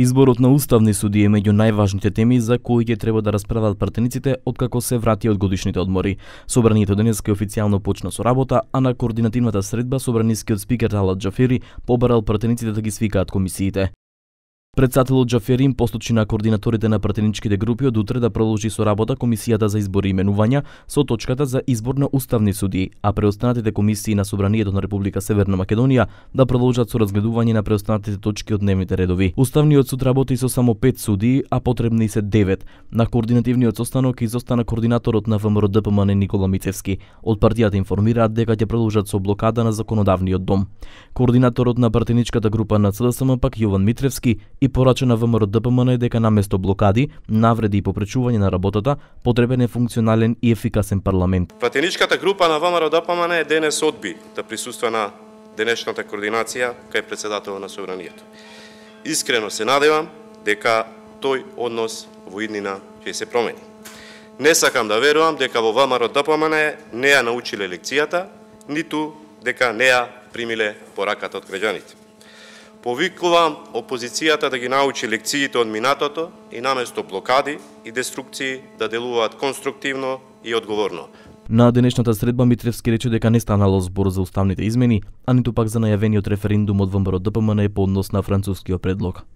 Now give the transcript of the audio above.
Изборот на уставни суди е меѓу најважните теми за кои ќе треба да расправат пратениците откако се врати од годишните одмори. Собранието денеска официјално почна со работа, а на координативната средба собранискиот спикер Алат Џафери побарал пратениците да ги свикаат комисиите. Председателот Џаферин посочи на координаторите на пратеничките групи од утре да продолжи со работа комисијата за избор и именувања со точката за избор на уставни судии, а преостанатите комисии на собранието на Република Северна Македонија да продолжат со разгледување на преостанатите точки од дневните редови. Уставниот суд работи со само 5 судии, а потребни се 9. На координативниот состанок изостана координаторот на ВМРО ДПМН Никола Мицевски. Од партијата информираат дека ќе продолжат со блокада на законодавниот дом. Координаторот на пратеничката група на ЦДСМ пак Јован Митревски и и порача на ВМРО-ДПМН е дека наместо блокади, навреди и попречување на работата, потребен е функционален и ефикасен парламент. Пратеничката група на ВМРО-ДПМН денес одби да присуства на денешната координација кај председател на Собранието. Искрено се надевам дека тој однос во иднина ќе се промени. Не сакам да верувам дека во ВМРО ДПМН не ја научиле лекцијата, ниту дека не ја примиле пораката од граѓаните. Повикувам опозицијата да ги научи лекциите од минатото и наместо блокади и деструкции да делуваат конструктивно и одговорно. На денешната средба Митревски рече дека не станало збор за уставните измени, а ниту пак за најавениот референдум од ВМРО ДПМН по однос на францускиот предлог.